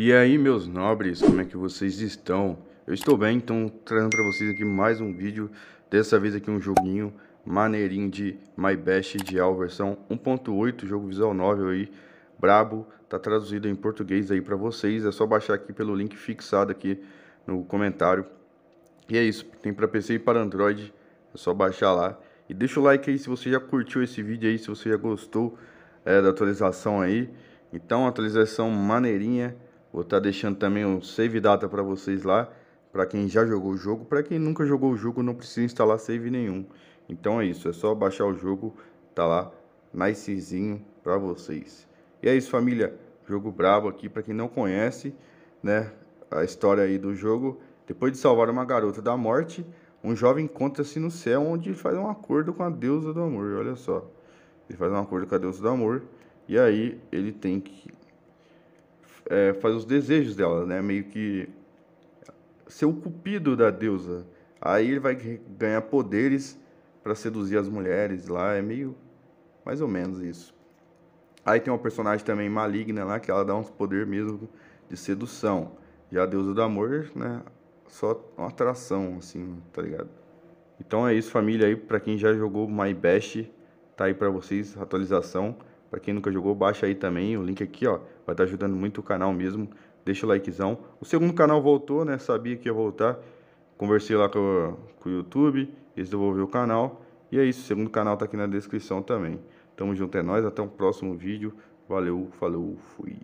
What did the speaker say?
E aí, meus nobres, como é que vocês estão? Eu estou bem, então trazendo para vocês aqui mais um vídeo, dessa vez aqui um joguinho maneirinho de My Best Ideal versão 1.8, jogo visual novel aí, brabo, tá traduzido em português aí para vocês, é só baixar aqui pelo link fixado aqui no comentário. E é isso, tem para PC e para Android, é só baixar lá. E deixa o like aí se você já curtiu esse vídeo aí, se você já gostou é, da atualização aí. Então, atualização maneirinha Vou estar tá deixando também um save data para vocês lá, para quem já jogou o jogo, para quem nunca jogou o jogo não precisa instalar save nenhum. Então é isso, é só baixar o jogo, tá lá nicezinho para vocês. E é isso, família, jogo brabo aqui para quem não conhece, né, a história aí do jogo. Depois de salvar uma garota da morte, um jovem encontra-se no céu onde faz um acordo com a deusa do amor. Olha só. Ele faz um acordo com a deusa do amor. E aí ele tem que é, faz os desejos dela, né? Meio que ser o cupido da deusa. Aí ele vai ganhar poderes para seduzir as mulheres lá, é meio mais ou menos isso. Aí tem uma personagem também maligna lá que ela dá uns poder mesmo de sedução. Já a deusa do amor, né? Só uma atração assim, tá ligado? Então é isso, família aí, para quem já jogou My Best, tá aí para vocês atualização. Para quem nunca jogou, baixa aí também o link aqui, ó. Vai estar tá ajudando muito o canal mesmo. Deixa o likezão. O segundo canal voltou, né? Sabia que ia voltar. Conversei lá com, com o YouTube, eles devolveram o canal. E é isso, o segundo canal tá aqui na descrição também. Tamo junto, é nóis, até o próximo vídeo. Valeu, falou, fui.